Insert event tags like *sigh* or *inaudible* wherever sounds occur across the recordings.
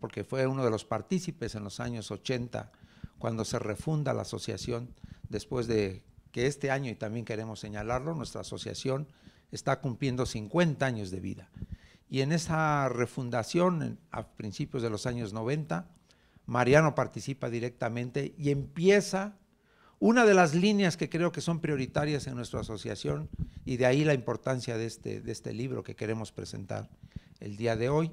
porque fue uno de los partícipes en los años 80 cuando se refunda la asociación, después de que este año, y también queremos señalarlo, nuestra asociación está cumpliendo 50 años de vida. Y en esa refundación, a principios de los años 90, Mariano participa directamente y empieza una de las líneas que creo que son prioritarias en nuestra asociación y de ahí la importancia de este, de este libro que queremos presentar el día de hoy,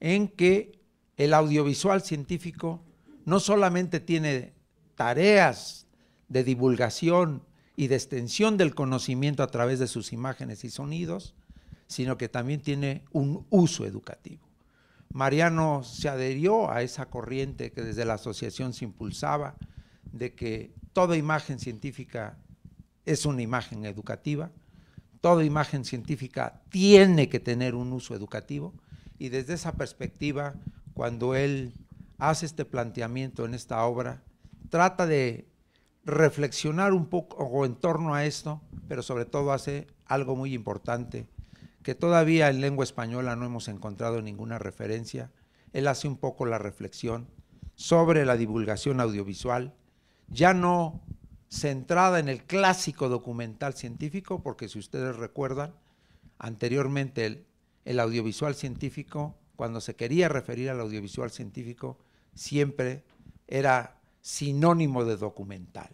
en que el audiovisual científico no solamente tiene tareas de divulgación y de extensión del conocimiento a través de sus imágenes y sonidos, sino que también tiene un uso educativo. Mariano se adherió a esa corriente que desde la asociación se impulsaba de que toda imagen científica es una imagen educativa, toda imagen científica tiene que tener un uso educativo y desde esa perspectiva cuando él hace este planteamiento en esta obra, trata de reflexionar un poco en torno a esto, pero sobre todo hace algo muy importante, que todavía en lengua española no hemos encontrado ninguna referencia. Él hace un poco la reflexión sobre la divulgación audiovisual, ya no centrada en el clásico documental científico, porque si ustedes recuerdan, anteriormente el, audiovisual científico cuando se quería referir al audiovisual científico, siempre era sinónimo de documental.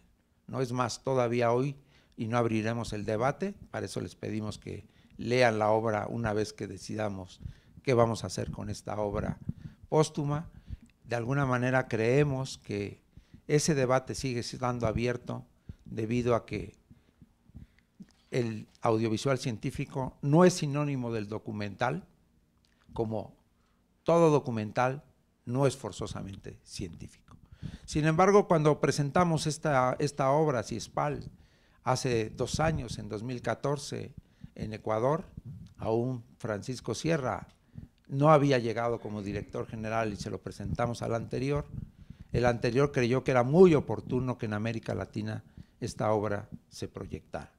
No es más, todavía hoy, y no abriremos el debate, para eso les pedimos que lean la obra una vez que decidamos qué vamos a hacer con esta obra póstuma. De alguna manera creemos que ese debate sigue estando abierto debido a que el audiovisual científico no es sinónimo del documental, como todo documental no es forzosamente científico. Sin embargo, cuando presentamos esta, obra, Ciespal, hace dos años, en 2014, en Ecuador, aún Francisco Sierra no había llegado como director general y se lo presentamos al anterior, el anterior creyó que era muy oportuno que en América Latina esta obra se proyectara.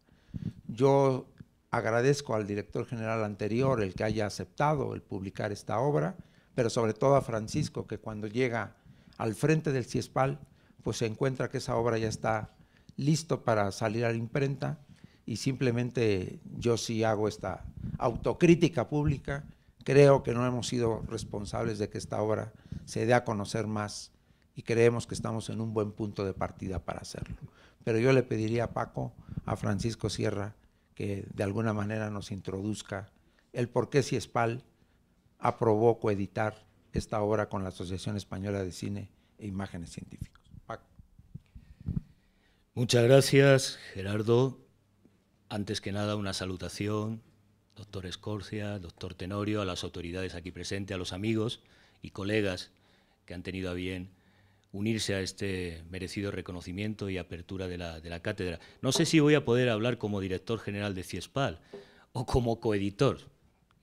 Yo agradezco al director general anterior el que haya aceptado el publicar esta obra, pero sobre todo a Francisco, que cuando llega al frente del Ciespal, pues se encuentra que esa obra ya está listo para salir a la imprenta y simplemente yo sí hago esta autocrítica pública. Creo que no hemos sido responsables de que esta obra se dé a conocer más y creemos que estamos en un buen punto de partida para hacerlo. Pero yo le pediría a Paco, a Francisco Sierra, que de alguna manera nos introduzca el por qué Ciespal aprobó coeditar esta obra con la Asociación Española de Cine e Imágenes Científicos. Muchas gracias, Gerardo. Antes que nada, una salutación, doctor Escorcia, doctor Tenorio, a las autoridades aquí presentes, a los amigos y colegas que han tenido a bien unirse a este merecido reconocimiento y apertura de la, de la, cátedra. No sé si voy a poder hablar como director general de CIESPAL o como coeditor.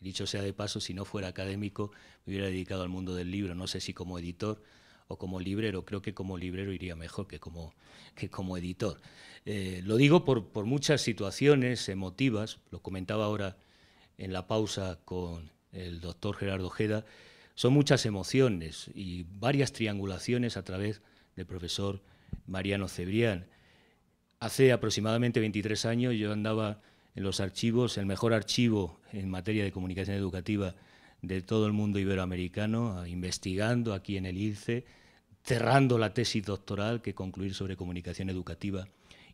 Dicho sea de paso, si no fuera académico, me hubiera dedicado al mundo del libro, no sé si como editor o como librero. Creo que como librero iría mejor que como, como editor. Eh, lo digo por, por, muchas situaciones emotivas, lo comentaba ahora en la pausa con el doctor Gerardo Ojeda, son muchas emociones y varias triangulaciones a través del profesor Mariano Cebrián. Hace aproximadamente 23 años yo andaba en los archivos, el mejor archivo en materia de comunicación educativa de todo el mundo iberoamericano, ah, investigando aquí en el ILCE, cerrando la tesis doctoral que concluir sobre comunicación educativa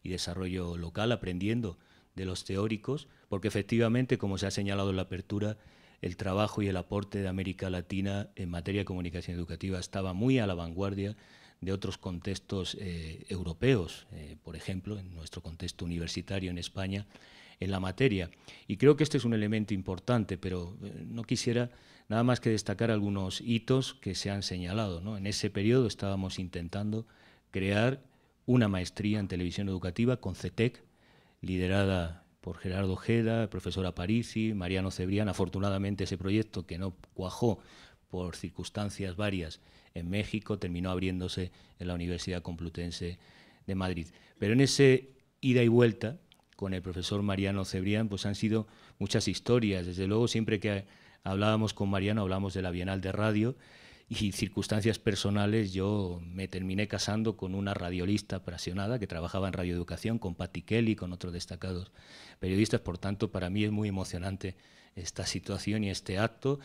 y desarrollo local, aprendiendo de los teóricos, porque efectivamente, como se ha señalado en la apertura, el trabajo y el aporte de América Latina en materia de comunicación educativa estaba muy a la vanguardia de otros contextos eh, europeos, eh, por ejemplo, en nuestro contexto universitario en España, en la materia. Y creo que este es un elemento importante, pero eh, no quisiera nada más que destacar algunos hitos que se han señalado. En ese periodo estábamos intentando crear una maestría en televisión educativa con CETEC, liderada por Gerardo Ojeda, profesora Aparici, Mariano Cebrián. Afortunadamente ese proyecto que no cuajó por circunstancias varias en México terminó abriéndose en la Universidad Complutense de Madrid. Pero en ese ida y vuelta con el profesor Mariano Cebrián, pues han sido muchas historias. Desde luego, siempre que hablábamos con Mariano, hablábamos de la Bienal de Radio y circunstancias personales, yo me terminé casando con una radiolista apasionada que trabajaba en radioeducación, con Patti Kelly, con otros destacados periodistas. Por tanto, para mí es muy emocionante esta situación y este acto.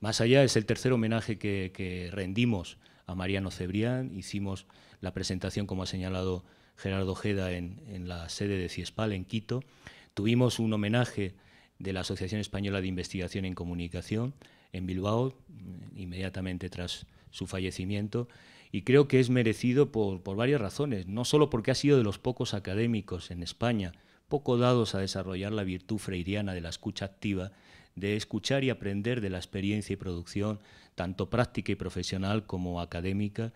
Más allá, es el tercer homenaje que, que rendimos a Mariano Cebrián. Hicimos la presentación, como ha señalado Gerardo Ojeda en, la sede de CIESPAL en Quito. Tuvimos un homenaje de la Asociación Española de Investigación en Comunicación en Bilbao, inmediatamente tras su fallecimiento, y creo que es merecido por, varias razones, no solo porque ha sido de los pocos académicos en España, poco dados a desarrollar la virtud freiriana de la escucha activa, de escuchar y aprender de la experiencia y producción, tanto práctica y profesional como académica,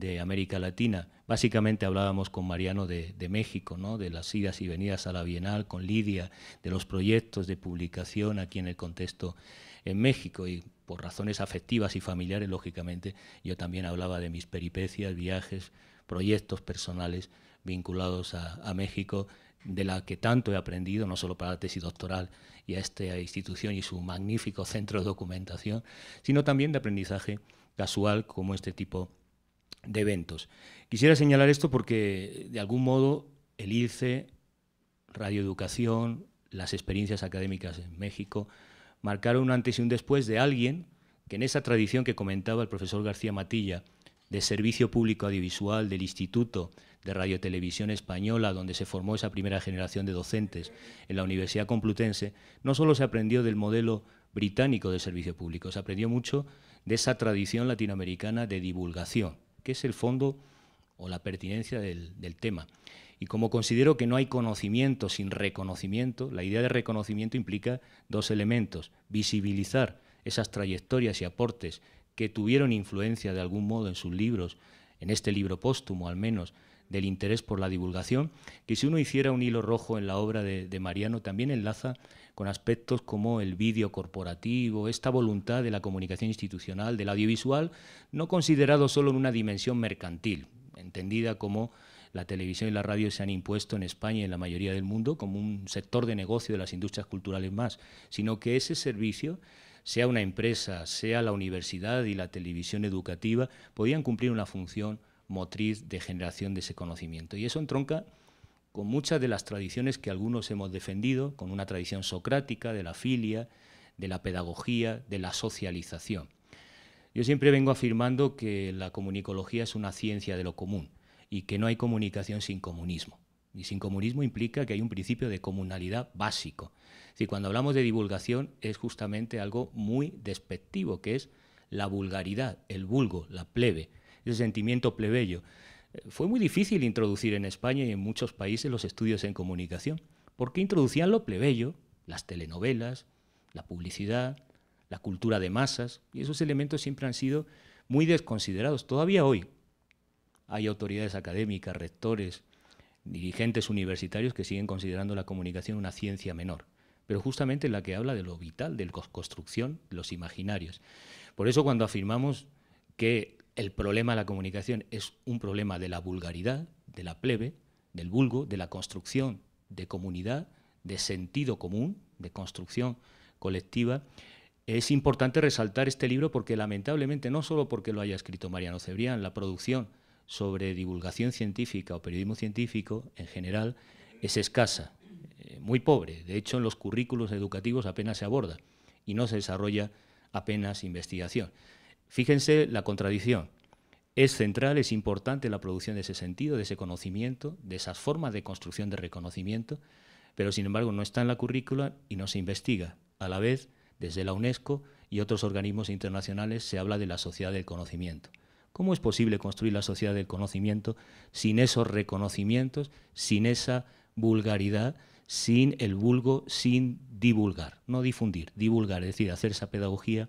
de América Latina. Básicamente hablábamos con Mariano de, México, ¿no? de las idas y venidas a la Bienal, con Lidia, de los proyectos de publicación aquí en el contexto en México y por razones afectivas y familiares, lógicamente, yo también hablaba de mis peripecias, viajes, proyectos personales vinculados a, a México, de la que tanto he aprendido, no solo para la tesis doctoral y a esta institución y su magnífico *laughs* centro de documentación, sino también de aprendizaje casual como este tipo de de eventos. Quisiera señalar esto porque, de algún modo, el IRCE, Radioeducación, las experiencias académicas en México, marcaron un antes y un después de alguien que en esa tradición que comentaba el profesor García Matilla, de servicio público audiovisual del Instituto de Radiotelevisión Española, donde se formó esa primera generación de docentes en la Universidad Complutense, no solo se aprendió del modelo británico de servicio público, se aprendió mucho de esa tradición latinoamericana de divulgación, qué es el fondo o la pertinencia del, tema. Y como considero que no hay conocimiento sin reconocimiento, la idea de reconocimiento implica dos elementos. Visibilizar esas trayectorias y aportes que tuvieron influencia de algún modo en sus libros, en este libro póstumo al menos, del interés por la divulgación, que si uno hiciera un hilo rojo en la obra de, de Mariano también enlaza con aspectos como el vídeo corporativo, esta voluntad de la comunicación institucional, del audiovisual, no considerado solo en una dimensión mercantil, entendida como la televisión y la radio se han impuesto en España y en la mayoría del mundo como un sector de negocio de las industrias culturales más, sino que ese servicio, sea una empresa, sea la universidad y la televisión educativa, podían cumplir una función motriz de generación de ese conocimiento. Y eso entronca con muchas de las tradiciones que algunos hemos defendido, con una tradición socrática de la filia, de la pedagogía, de la socialización. Yo siempre vengo afirmando que la comunicología es una ciencia de lo común y que no hay comunicación sin comunismo. Y sin comunismo implica que hay un principio de comunalidad básico. si cuando hablamos de divulgación es justamente algo muy despectivo, que es la vulgaridad, el vulgo, la plebe, ese sentimiento plebeyo fue muy difícil introducir en España y en muchos países los estudios en comunicación, porque introducían lo plebeyo, las telenovelas, la publicidad, la cultura de masas, y esos elementos siempre han sido muy desconsiderados. Todavía hoy hay autoridades académicas, rectores, dirigentes universitarios que siguen considerando la comunicación una ciencia menor, pero justamente la que habla de lo vital, de la construcción, los imaginarios. Por eso cuando afirmamos que el problema de la comunicación es un problema de la vulgaridad, de la plebe, del vulgo, de la construcción de comunidad, de sentido común, de construcción colectiva. Es importante resaltar este libro porque lamentablemente, no solo porque lo haya escrito Mariano Cebrián, la producción sobre divulgación científica o periodismo científico en general es escasa, eh, muy pobre. De hecho, en los currículos educativos apenas se aborda y no se desarrolla apenas investigación. Fíjense la contradicción. Es central, es importante la producción de ese sentido, de ese conocimiento, de esas formas de construcción de reconocimiento, pero sin embargo no está en la currícula y no se investiga. A la vez, desde la UNESCO y otros organismos internacionales se habla de la sociedad del conocimiento. ¿Cómo es posible construir la sociedad del conocimiento sin esos reconocimientos, sin esa vulgaridad, sin el vulgo, sin divulgar? No difundir, divulgar, es decir, hacer esa pedagogía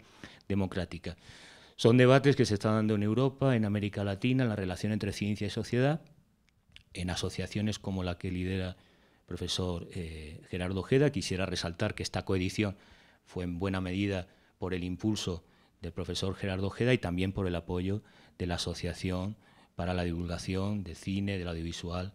democrática. Son debates que se están dando en Europa, en América Latina, en la relación entre ciencia y sociedad, en asociaciones como la que lidera el profesor eh, Gerardo Ojeda. Quisiera resaltar que esta coedición fue en buena medida por el impulso del profesor Gerardo Ojeda y también por el apoyo de la Asociación para la Divulgación de Cine, del Audiovisual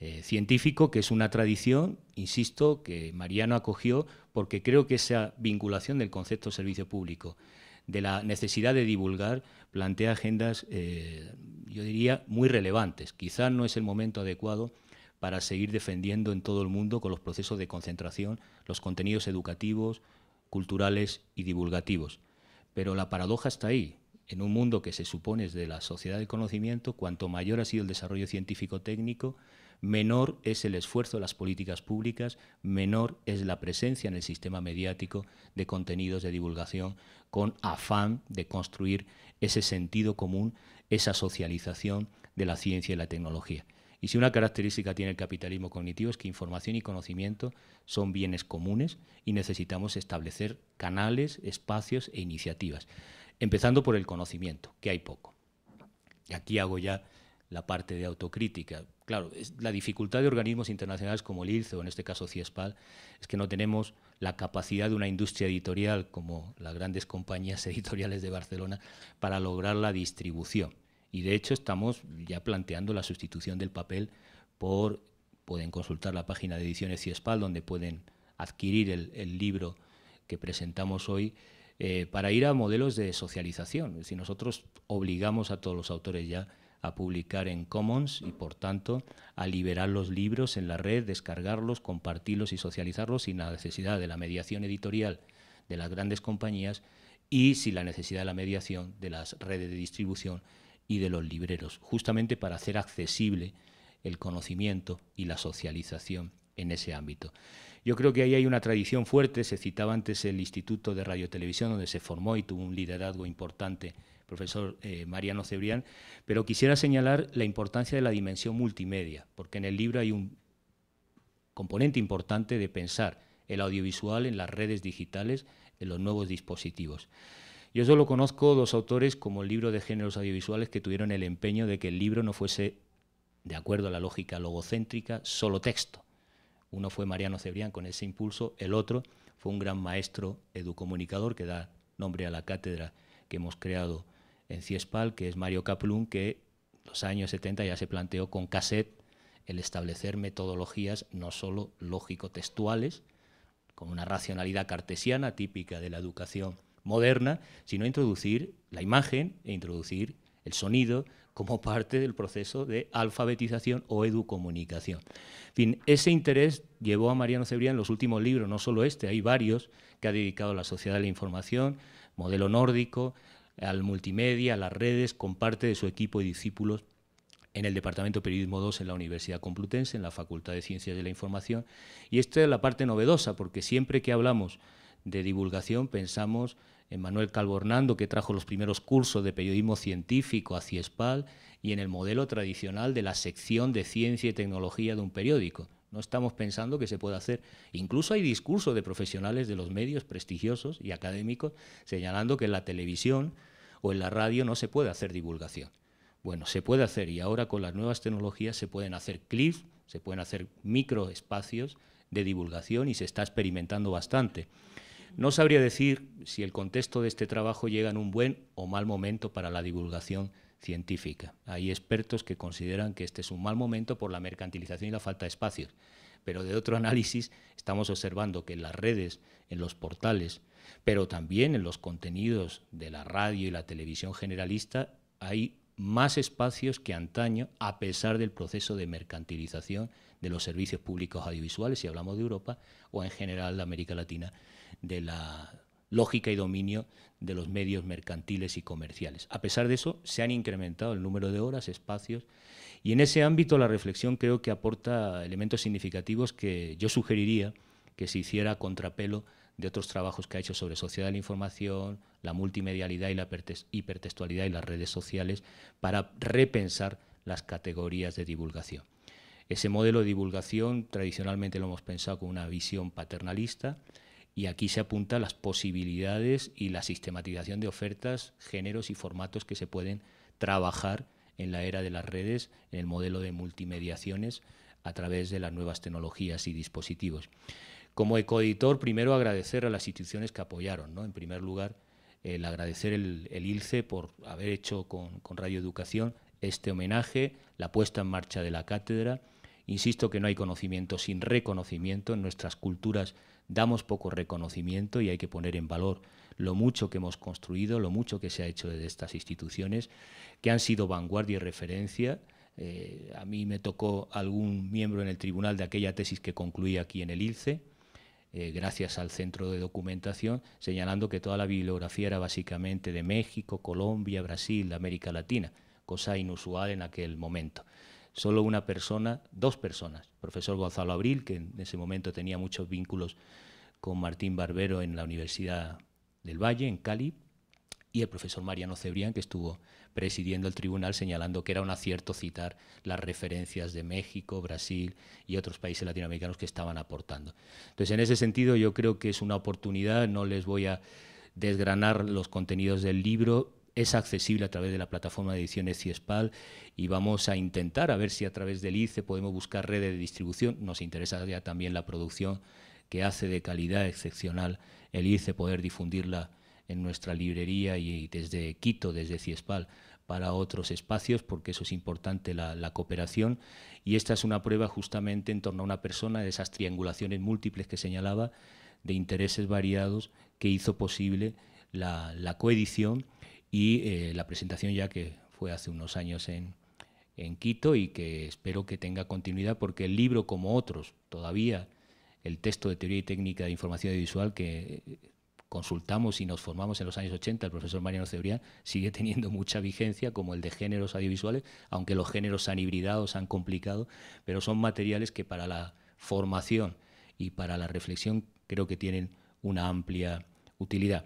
eh, Científico, que es una tradición, insisto, que Mariano acogió porque creo que esa vinculación del concepto servicio público de la necesidad de divulgar, plantea agendas, eh, yo diría, muy relevantes. Quizá no es el momento adecuado para seguir defendiendo en todo el mundo con los procesos de concentración los contenidos educativos, culturales y divulgativos. Pero la paradoja está ahí. En un mundo que se supone es de la sociedad del conocimiento, cuanto mayor ha sido el desarrollo científico-técnico, menor es el esfuerzo de las políticas públicas, menor es la presencia en el sistema mediático de contenidos de divulgación con afán de construir ese sentido común, esa socialización de la ciencia y la tecnología. Y si una característica tiene el capitalismo cognitivo es que información y conocimiento son bienes comunes y necesitamos establecer canales, espacios e iniciativas, empezando por el conocimiento, que hay poco. Y aquí hago ya la parte de autocrítica. Claro, la dificultad de organismos internacionales como el ILCE o en este caso CIESPAL es que no tenemos la capacidad de una industria editorial como las grandes compañías *laughs* editoriales de Barcelona para lograr la distribución. Y de hecho estamos ya planteando la sustitución del papel por, pueden consultar la página de ediciones CIESPAL donde pueden adquirir el, libro que presentamos hoy eh, para ir a modelos de socialización. Si nosotros obligamos a todos los autores ya a publicar en Commons y, por tanto, a liberar los libros en la red, descargarlos, compartirlos y socializarlos sin la necesidad de la mediación editorial de las grandes compañías y sin la necesidad de la mediación de las redes de distribución y de los libreros, justamente para hacer accesible el conocimiento y la socialización en ese ámbito. Yo creo que ahí hay una tradición fuerte, se citaba antes el Instituto de Radio Televisión, donde se formó y tuvo un liderazgo importante profesor eh, Mariano Cebrián, pero quisiera señalar la importancia de la dimensión multimedia, porque en el libro hay un componente importante de pensar el audiovisual en las redes digitales, en los nuevos dispositivos. Yo solo conozco dos autores como el libro de géneros audiovisuales que tuvieron el empeño de que el libro no fuese, de acuerdo a la lógica logocéntrica, solo texto. Uno fue Mariano Cebrián con ese impulso, el otro fue un gran maestro educomunicador que da nombre a la cátedra que hemos creado en Ciespal, que es Mario Caplún, que los años 70 ya se planteó con cassette el establecer metodologías no solo lógico-textuales, con una racionalidad cartesiana típica de la educación moderna, sino introducir la imagen e introducir el sonido como parte del proceso de alfabetización o educomunicación. fin, ese interés llevó a Mariano Cebrián los últimos libros, no solo este, hay varios que ha dedicado a la sociedad de la información, modelo nórdico, al multimedia, a las redes, con parte de su equipo de discípulos en el Departamento de Periodismo 2 en la Universidad Complutense, en la Facultad de Ciencias de la Información. Y esta es la parte novedosa, porque siempre que hablamos de divulgación pensamos en Manuel Calvo que trajo los primeros cursos de periodismo científico a CIESPAL, y en el modelo tradicional de la sección de ciencia y tecnología de un periódico. No estamos pensando que se pueda hacer. Incluso hay discursos de profesionales de los medios prestigiosos y académicos señalando que en la televisión o en la radio no se puede hacer divulgación. Bueno, se puede hacer y ahora con las nuevas tecnologías se pueden hacer clips, se pueden hacer microespacios de divulgación y se está experimentando bastante. No sabría decir si el contexto de este trabajo llega en un buen o mal momento para la divulgación científica. Hay expertos que consideran que este es un mal momento por la mercantilización y la falta de espacios. Pero de otro *laughs* análisis estamos observando que en las redes, en los portales, pero también en los contenidos de la radio y la televisión generalista hay más espacios que antaño a pesar del proceso de mercantilización de los servicios públicos audiovisuales, si hablamos de Europa, o en general de América Latina, de la lógica y dominio de los medios mercantiles y comerciales. A pesar de eso, se han incrementado el número de horas, espacios, y en ese ámbito la reflexión creo que aporta elementos significativos que yo sugeriría que se hiciera contrapelo de otros trabajos que ha hecho sobre sociedad de la información, la multimedialidad y la hipertextualidad y las redes sociales para repensar las categorías de divulgación. Ese modelo de divulgación tradicionalmente lo hemos pensado con una visión paternalista, y aquí se apunta las posibilidades y la sistematización de ofertas, géneros y formatos que se pueden trabajar en la era de las redes, en el modelo de multimediaciones a través de las nuevas tecnologías y dispositivos. Como ecoeditor, primero agradecer a las instituciones que apoyaron. ¿no? En primer lugar, el agradecer el, ILCE por haber hecho con, con Radio Educación este homenaje, la puesta en marcha de la cátedra. Insisto que no hay conocimiento sin reconocimiento en nuestras culturas damos poco reconocimiento y hay que poner en valor lo mucho que hemos construido, lo mucho que se ha hecho de estas instituciones, que han sido vanguardia y referencia. Eh, a mí me tocó algún miembro en el tribunal de aquella tesis que concluí aquí en el ILCE, eh, gracias al Centro de Documentación, señalando que toda la bibliografía era básicamente de México, Colombia, Brasil, América Latina, cosa inusual en aquel momento solo una persona, dos personas, profesor Gonzalo Abril, que en ese momento tenía muchos vínculos con Martín Barbero en la Universidad del Valle, en Cali, y el profesor Mariano Cebrián, que estuvo presidiendo el tribunal, señalando que era un acierto citar las referencias de México, Brasil y otros países latinoamericanos que estaban aportando. Entonces, en ese sentido, yo creo que es una oportunidad, no les voy a desgranar los contenidos del libro, es accesible a través de la plataforma de ediciones CIESPAL y vamos a intentar a ver si a través del ICE podemos buscar redes de distribución. Nos interesa ya también la producción que hace de calidad excepcional el ICE, poder difundirla en nuestra librería y desde Quito, desde Ciespal, para otros espacios, porque eso es importante, la, cooperación. Y esta es una prueba justamente en torno a una persona, de esas triangulaciones múltiples que señalaba, de intereses variados, que hizo posible la coedición y eh, la presentación ya que fue hace unos años en, en Quito y que espero que tenga continuidad porque el libro, como otros, todavía el texto de teoría y técnica de información audiovisual que eh, consultamos y nos formamos en los años 80, el profesor Mariano Cebrián, sigue *laughs* teniendo mucha vigencia como el de géneros audiovisuales, aunque los géneros han hibridado, se han complicado, pero son materiales que para la formación y para la reflexión creo que tienen una amplia utilidad.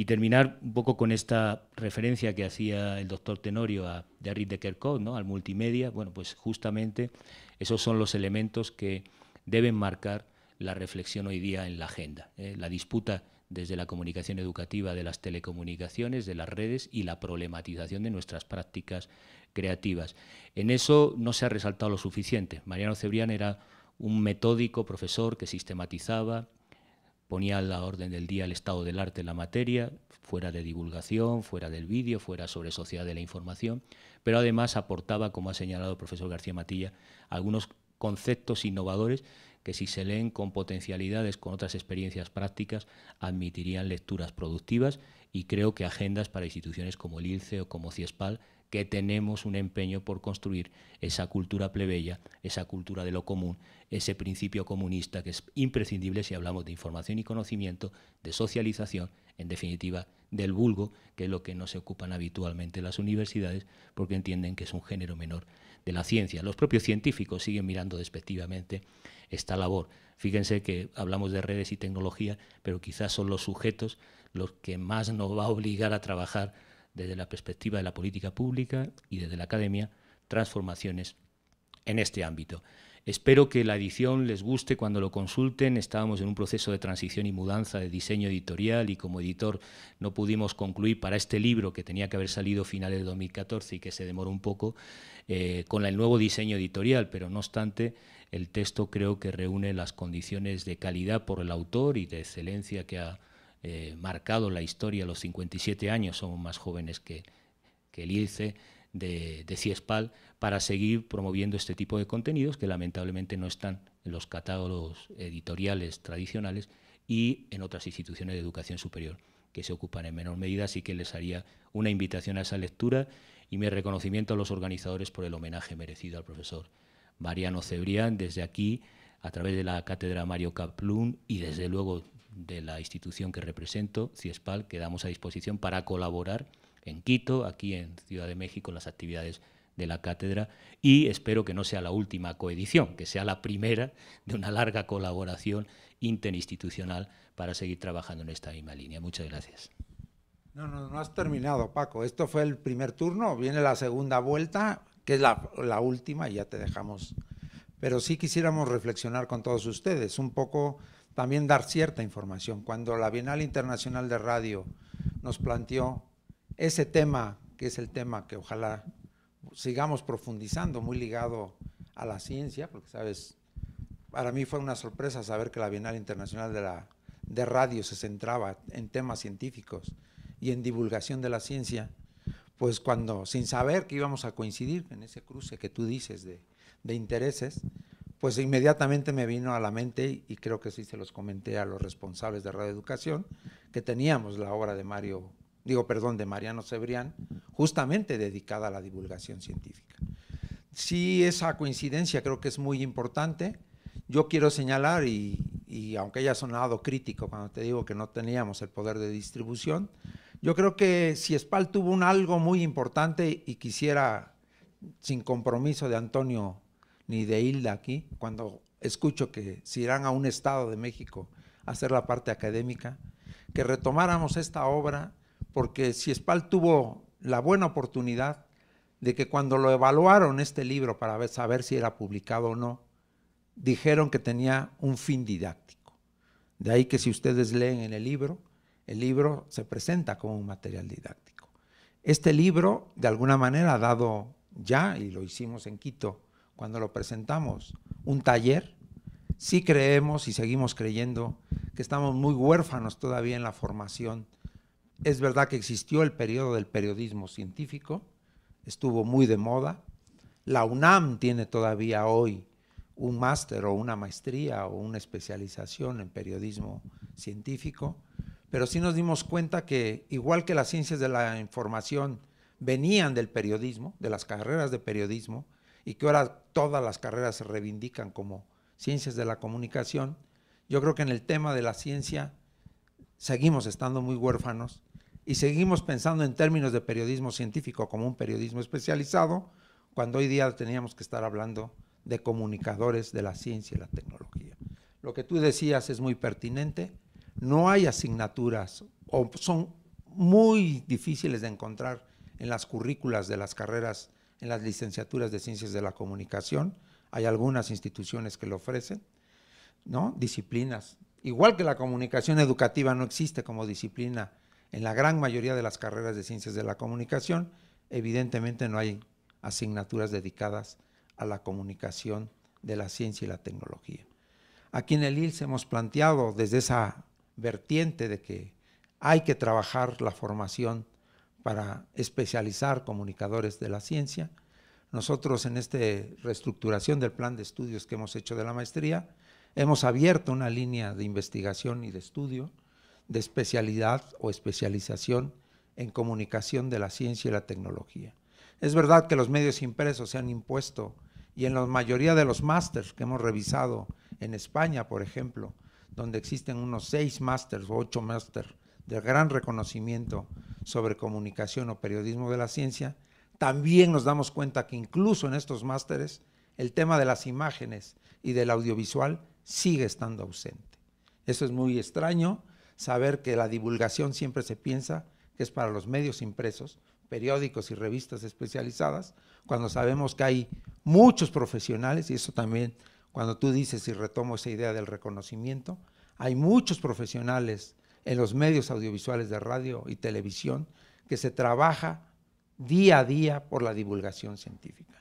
Y terminar un poco con esta referencia que hacía el doctor Tenorio a Derrick de Kerkhove, ¿no? al multimedia. Bueno, pues justamente esos son los elementos que deben marcar la reflexión hoy día en la agenda. ¿eh? La disputa desde la comunicación educativa de las telecomunicaciones, de las redes y la problematización de nuestras prácticas creativas. En eso no se ha resaltado lo suficiente. Mariano Cebrián era un metódico profesor que sistematizaba, ponía a la orden del día el estado del arte en la materia, fuera de divulgación, fuera del vídeo, fuera sobre sociedad de la información, pero además aportaba, como ha señalado el profesor García Matilla, algunos conceptos innovadores que si se leen con potencialidades, con otras experiencias prácticas, admitirían lecturas productivas y creo que agendas para instituciones como el ILCE o como CIESPAL que tenemos un empeño por construir esa cultura plebeya, esa cultura de lo común, ese principio comunista que es imprescindible si hablamos de información y conocimiento, de socialización, en definitiva, del vulgo, que es lo que no se ocupan habitualmente las universidades, porque entienden que es un género menor de la ciencia. Los propios científicos siguen mirando despectivamente esta labor. Fíjense que hablamos de redes y tecnología, pero quizás son los sujetos los que más nos va a obligar a trabajar desde la perspectiva de la política pública y desde la academia, transformaciones en este ámbito. Espero que la edición les guste cuando lo consulten. Estábamos en un proceso de transición y mudanza de diseño editorial y como editor no pudimos concluir para este libro que tenía que haber salido finales de 2014 y que se demoró un poco eh, con el nuevo diseño editorial, pero no obstante el texto creo que reúne las condiciones de calidad por el autor y de excelencia que ha eh, marcado la historia, los 57 años, somos más jóvenes que, el ILCE, de, Ciespal, para seguir promoviendo este tipo de contenidos que lamentablemente no están en los catálogos editoriales tradicionales y en otras instituciones de educación superior que se ocupan en menor medida, así que les haría una invitación a esa lectura y mi reconocimiento a los organizadores por el homenaje merecido al profesor Mariano Cebrián desde aquí, a través de la cátedra Mario Caplún y desde luego de la institución que represento, CIESPAL, quedamos a disposición para colaborar en Quito, aquí en Ciudad de México, en las actividades de la cátedra y espero que no sea la última coedición, que sea la primera de una larga colaboración interinstitucional para seguir trabajando en esta misma línea. Muchas gracias. No, no, no has terminado, Paco. Esto fue el primer turno, viene la segunda vuelta, que es la, la última y ya te dejamos. Pero sí quisiéramos reflexionar con todos ustedes un poco también dar cierta información. Cuando la Bienal Internacional de Radio nos planteó ese tema, que es el tema que ojalá sigamos profundizando, muy ligado a la ciencia, porque sabes, para mí fue una sorpresa saber que la Bienal Internacional de, Radio se centraba en temas científicos y en divulgación de la ciencia, pues cuando, sin saber que íbamos a coincidir en ese cruce que tú dices de intereses, pues inmediatamente me vino a la mente, y creo que sí se los comenté a los responsables de Radio Educación, que teníamos la obra de Mario, digo, perdón, de Mariano Cebrián, justamente dedicada a la divulgación científica. Sí, esa coincidencia creo que es muy importante. Yo quiero señalar, y, aunque haya sonado crítico cuando te digo que no teníamos el poder de distribución, yo creo que si Espal tuvo un algo muy importante y quisiera, sin compromiso de Antonio, ni de Hilda aquí, cuando escucho que si irán a un estado de México a hacer la parte académica, que retomáramos esta obra, porque si Espal tuvo la buena oportunidad de que cuando lo evaluaron este libro para saber si era publicado o no, dijeron que tenía un fin didáctico. De ahí que si ustedes leen en el libro, el libro se presenta como un material didáctico. Este libro, de alguna manera, ha dado ya, y lo hicimos en Quito, cuando lo presentamos, un taller, sí creemos y seguimos creyendo que estamos muy huérfanos todavía en la formación. Es verdad que existió el periodo del periodismo científico, estuvo muy de moda. La UNAM tiene todavía hoy un máster o una maestría o una especialización en periodismo científico, pero sí nos dimos cuenta que igual que las ciencias de la información venían del periodismo, de las carreras de periodismo, y que ahora todas las carreras se reivindican como ciencias de la comunicación, yo creo que en el tema de la ciencia seguimos estando muy huérfanos y seguimos pensando en términos de periodismo científico como un periodismo especializado, cuando hoy día teníamos que estar hablando de comunicadores de la ciencia y la tecnología. Lo que tú decías es muy pertinente, no hay asignaturas o son muy difíciles de encontrar en las currículas de las carreras en las licenciaturas de Ciencias de la Comunicación. Hay algunas instituciones que lo ofrecen, ¿no? Disciplinas. Igual que la comunicación educativa no existe como disciplina en la gran mayoría de las carreras de Ciencias de la Comunicación, evidentemente no hay asignaturas dedicadas a la comunicación de la ciencia y la tecnología. Aquí en el ILS hemos planteado desde esa vertiente de que hay que trabajar la formación para especializar comunicadores de la ciencia. Nosotros en esta reestructuración del plan de estudios que hemos hecho de la maestría, hemos abierto una línea de investigación y de estudio de especialidad o especialización en comunicación de la ciencia y la tecnología. Es verdad que los medios impresos se han impuesto y en la mayoría de los másters que hemos revisado en España, por ejemplo, donde existen unos seis másteres o ocho másters de gran reconocimiento sobre comunicación o periodismo de la ciencia, también nos damos cuenta que incluso en estos másteres el tema de las imágenes y del audiovisual sigue estando ausente. Eso es muy extraño, saber que la divulgación siempre se piensa que es para los medios impresos, periódicos y revistas especializadas, cuando sabemos que hay muchos profesionales, y eso también cuando tú dices y retomo esa idea del reconocimiento, hay muchos profesionales en los medios audiovisuales de radio y televisión, que se trabaja día a día por la divulgación científica.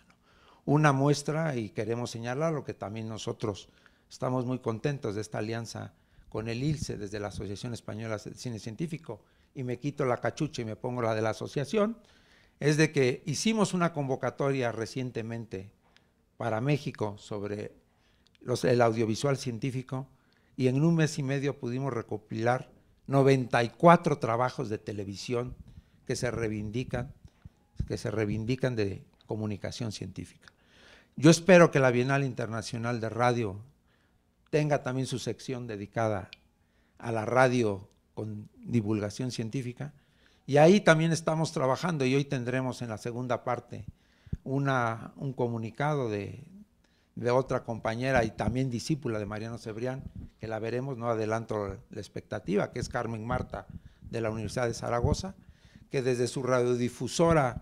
Una muestra, y queremos señalar lo que también nosotros estamos muy contentos de esta alianza con el ILCE desde la Asociación Española de Cine Científico, y me quito la cachucha y me pongo la de la asociación, es de que hicimos una convocatoria recientemente para México sobre el audiovisual científico y en un mes y medio pudimos recopilar 94 trabajos de televisión que se reivindican, que se reivindican de comunicación científica. Yo espero que la Bienal Internacional de Radio tenga también su sección dedicada a la radio con divulgación científica. Y ahí también estamos trabajando y hoy tendremos en la segunda parte una, un comunicado de, de otra compañera y también discípula de Mariano Cebrián, que la veremos, no adelanto la expectativa, que es Carmen Marta de la Universidad de Zaragoza, que desde su radiodifusora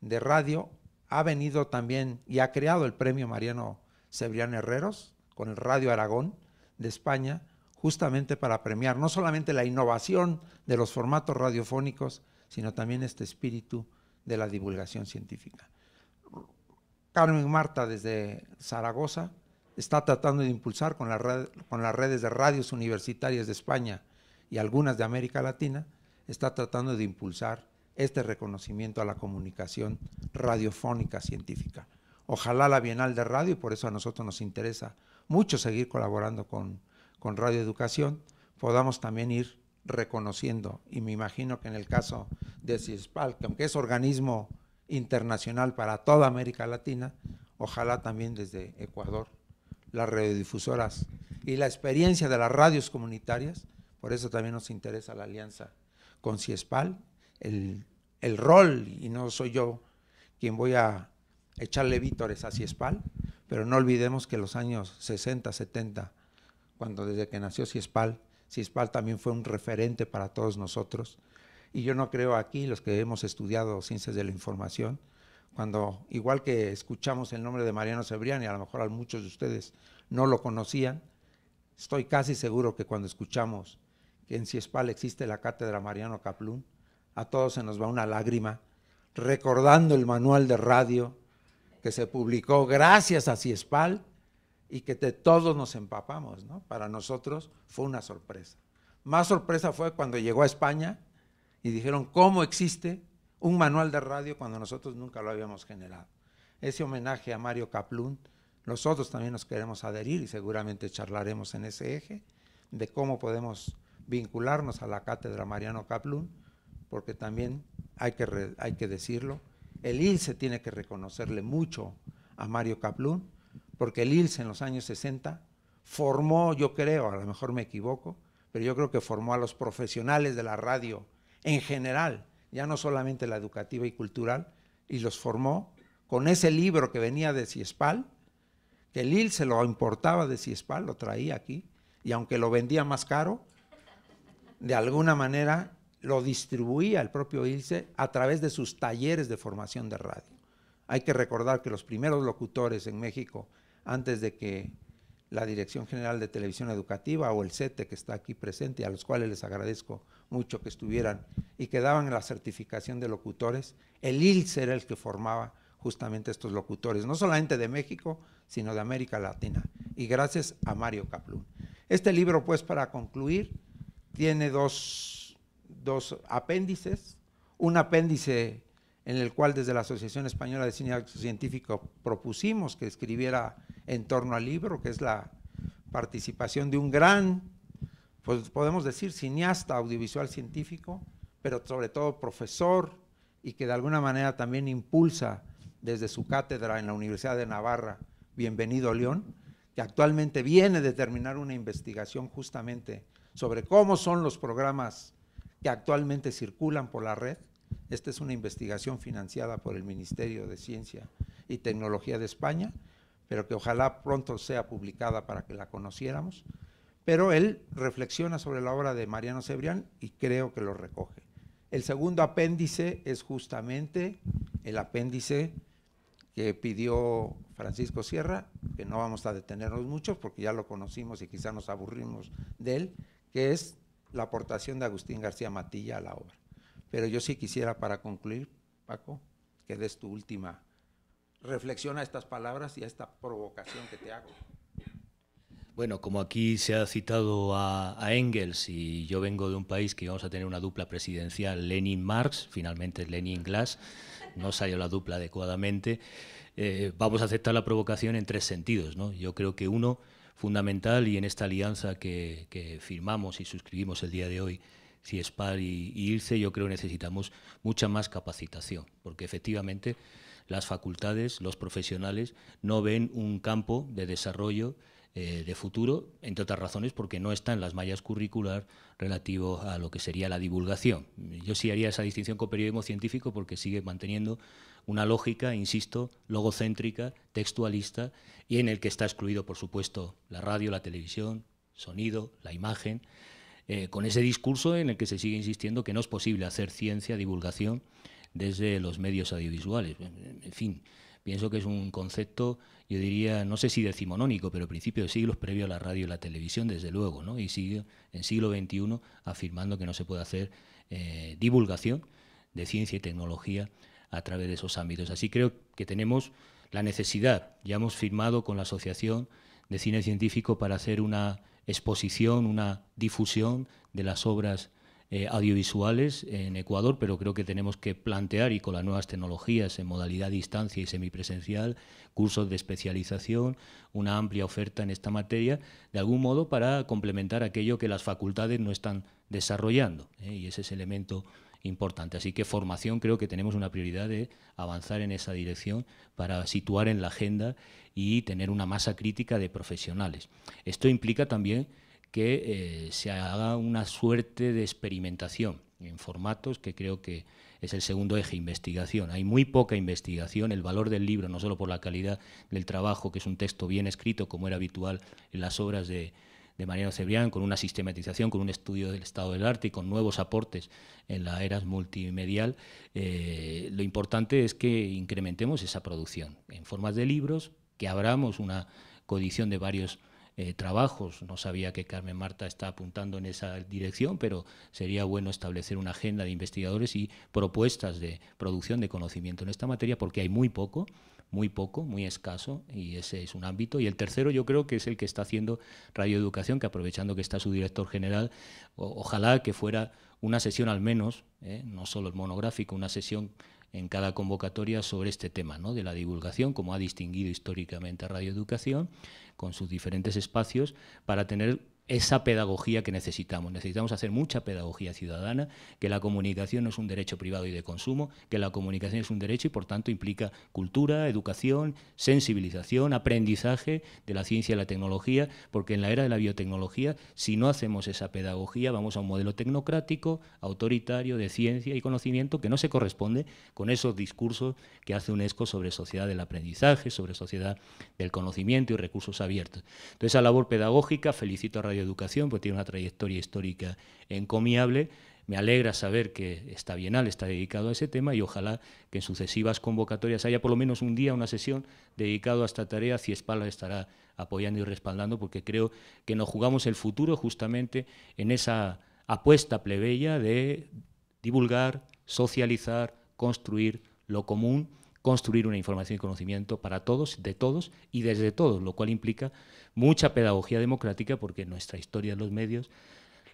de radio ha venido también y ha creado el premio Mariano Cebrián Herreros con el Radio Aragón de España, justamente para premiar no solamente la innovación de los formatos radiofónicos, sino también este espíritu de la divulgación científica. Carmen Marta desde Zaragoza, está tratando de impulsar con, las redes de radios universitarias de España y algunas de América Latina, está tratando de impulsar este reconocimiento a la comunicación radiofónica científica. Ojalá la Bienal de Radio, y por eso a nosotros nos interesa mucho seguir colaborando con, con Radio Educación, podamos también ir reconociendo, y me imagino que en el caso de CISPAL, que aunque es organismo internacional para toda América Latina, ojalá también desde Ecuador las radiodifusoras y la experiencia de las radios comunitarias. Por eso también nos interesa la alianza con CIESPAL, el, rol, y no soy yo quien voy a echarle vítores a CIESPAL, pero no olvidemos que los años 60, 70, cuando desde que nació CIESPAL, Ciespal también fue un referente para todos nosotros. Y yo no creo aquí, los que hemos estudiado ciencias de la información, cuando igual que escuchamos el nombre de Mariano Cebrián y a lo mejor a muchos de ustedes no lo conocían, estoy casi seguro que cuando escuchamos que en Ciespal existe la cátedra Mariano Caplún, a todos se nos va una lágrima recordando el manual de radio que se publicó gracias a Ciespal y que todos nos empapamos, Para nosotros fue una sorpresa. Más sorpresa fue cuando llegó a España y dijeron, ¿cómo existe un manual de radio cuando nosotros nunca lo habíamos generado. Ese homenaje a Mario Kaplun, nosotros también nos queremos adherir y seguramente charlaremos en ese eje de cómo podemos vincularnos a la cátedra Mariano Kaplun, porque también hay que, hay que decirlo, el ILSE tiene que reconocerle mucho a Mario Kaplun, porque el ILSE en los años 60 formó, yo creo, a lo mejor me equivoco, pero yo creo que formó a los profesionales de la radio en general, ya no solamente la educativa y cultural, y los formó con ese libro que venía de Ciespal, que el se lo importaba de Ciespal, lo traía aquí, y aunque lo vendía más caro, de alguna manera lo distribuía el propio Ilse a través de sus talleres de formación de radio. Hay que recordar que los primeros locutores en México, antes de que la Dirección General de Televisión Educativa o el CETE e que está aquí presente, a los cuales les agradezco mucho que estuvieran y que daban la certificación de locutores, el ILS e era el que formaba justamente estos locutores, no solamente de México, sino de América Latina. Y gracias a Mario Caplún. Este libro, pues, para concluir, tiene dos, dos apéndices. Un apéndice en el cual desde la Asociación Española de Cine Científico propusimos que escribiera en torno al libro, que es la participación de un gran pues podemos decir cineasta audiovisual científico, pero sobre todo profesor y que de alguna manera también impulsa desde su cátedra en la Universidad de Navarra, Bienvenido León, que actualmente viene de terminar una investigación justamente sobre cómo son los programas que actualmente circulan por la red. Esta es una investigación financiada por el Ministerio de Ciencia y Tecnología de España, pero que ojalá pronto sea publicada para que la conociéramos. Pero él reflexiona sobre la obra de Mariano Cebrián y creo que lo recoge. El segundo apéndice es justamente el apéndice que pidió Francisco Sierra, que no vamos a detenernos mucho porque ya lo conocimos y quizá nos aburrimos de él, que es la aportación de Agustín García Matilla a la obra. Pero yo sí quisiera para concluir, Paco, que des tu última reflexión a estas palabras y a esta provocación que te hago. Bueno, como aquí se ha citado a, Engels y yo vengo de un país que íbamos a tener una dupla presidencial Lenin-Marx, finalmente Lenin-Glass, no salió la dupla adecuadamente, eh, vamos a aceptar la provocación en tres sentidos. ¿no? Yo creo que uno, fundamental, y en esta alianza que, firmamos y suscribimos el día de hoy, CIESPAR y, y yo creo que necesitamos mucha más capacitación, porque efectivamente las facultades, los profesionales, no ven un campo de desarrollo eh, de futuro, entre otras razones porque no está en las mallas curricular relativo a lo que sería la divulgación. Yo sí haría esa distinción con periodismo científico porque sigue manteniendo una lógica, insisto, logocéntrica, textualista, y en el que está excluido, por supuesto, la radio, la televisión, sonido, la imagen, eh, con ese discurso en el que se sigue insistiendo que no es posible hacer ciencia, divulgación, desde los medios audiovisuales. En fin, Pienso que es un concepto, yo diría, no sé si decimonónico, pero principio de siglos previo a la radio y la televisión, desde luego, ¿no? Y sigue en siglo XXI afirmando que no se puede hacer eh, divulgación de ciencia y tecnología a través de esos ámbitos. Así creo que tenemos la necesidad, ya hemos firmado con la Asociación de Cine Científico para hacer una exposición, una difusión de las obras eh, audiovisuales en Ecuador, pero creo que tenemos que plantear, y con las nuevas tecnologías en modalidad distancia y semipresencial, cursos de especialización, una amplia oferta en esta materia, de algún modo para complementar aquello que las facultades no están desarrollando. ¿eh? Y ese es el elemento importante. Así que formación creo que tenemos una prioridad de avanzar en esa dirección para situar en la agenda y tener una masa crítica de profesionales. Esto implica también que eh, se haga una suerte de experimentación en formatos que creo que es el segundo eje, investigación. Hay muy poca investigación, el valor del libro, no solo por la calidad del trabajo, que es un texto bien escrito, como era habitual en las obras de, Mariano Cebrián, con una sistematización, con un estudio del estado del arte y con nuevos aportes en la era multimedial, eh, lo importante es que incrementemos esa producción en formas de libros, que abramos una codición de varios eh, trabajos. No sabía que Carmen Marta está apuntando en esa dirección, pero sería bueno establecer una agenda de investigadores y propuestas de producción de conocimiento en esta materia, porque hay muy poco muy poco, muy escaso, y ese es un ámbito. Y el tercero yo creo que es el que está haciendo Radio Educación, que aprovechando que está su director general, ojalá que fuera una sesión al menos, ¿eh? no solo el monográfico, una sesión en cada convocatoria sobre este tema ¿no? de la divulgación, como ha distinguido históricamente Radio Educación, con sus diferentes espacios, para tener esa pedagogía que necesitamos. Necesitamos hacer mucha pedagogía ciudadana, que la comunicación no es un derecho privado y de consumo, que la comunicación es un derecho y por tanto implica cultura, educación, sensibilización, aprendizaje de la ciencia y la tecnología, porque en la era de la biotecnología, si no hacemos esa pedagogía, vamos a un modelo tecnocrático, autoritario, de ciencia y conocimiento que no se corresponde con esos discursos que hace UNESCO sobre sociedad del aprendizaje, sobre sociedad del conocimiento y recursos abiertos. Entonces, esa labor pedagógica, felicito a Radio de Educación, pues tiene una trayectoria histórica encomiable. Me alegra saber que esta Bienal está dedicado a ese tema y ojalá que en sucesivas convocatorias haya por lo menos un día, una sesión dedicado a esta tarea. Ciespal estará apoyando y respaldando porque creo que nos jugamos el futuro justamente en esa apuesta plebeya de divulgar, socializar, construir lo común construir una información y conocimiento para todos, de todos y desde todos, lo cual implica mucha pedagogía democrática porque en nuestra historia de los medios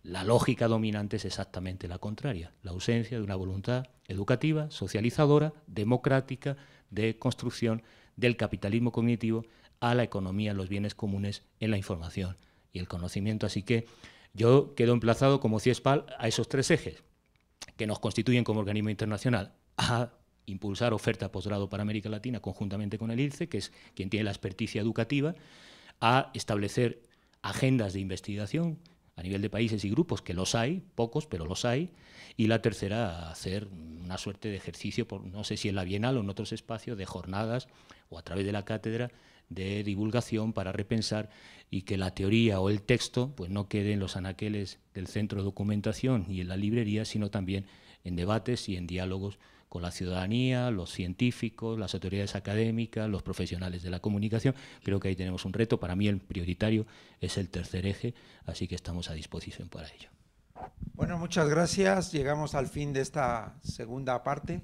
la lógica dominante es exactamente la contraria, la ausencia de una voluntad educativa, socializadora, democrática, de construcción del capitalismo cognitivo a la economía, los bienes comunes en la información y el conocimiento. Así que yo quedo emplazado como CIESPAL a esos tres ejes que nos constituyen como organismo internacional, a impulsar oferta posgrado para América Latina conjuntamente con el IRCE, que es quien tiene la experticia educativa, a establecer agendas de investigación a nivel de países y grupos, que los hay, pocos, pero los hay, y la tercera, hacer una suerte de ejercicio, por, no sé si en la Bienal o en otros espacios, de jornadas o a través de la cátedra de divulgación para repensar y que la teoría o el texto pues no quede en los anaqueles del centro de documentación y en la librería, sino también en debates y en diálogos con la ciudadanía, los científicos, las autoridades académicas, los profesionales de la comunicación. Creo que ahí tenemos un reto. Para mí el prioritario es el tercer eje, así que estamos a disposición para ello. Bueno, muchas gracias. Llegamos al fin de esta segunda parte.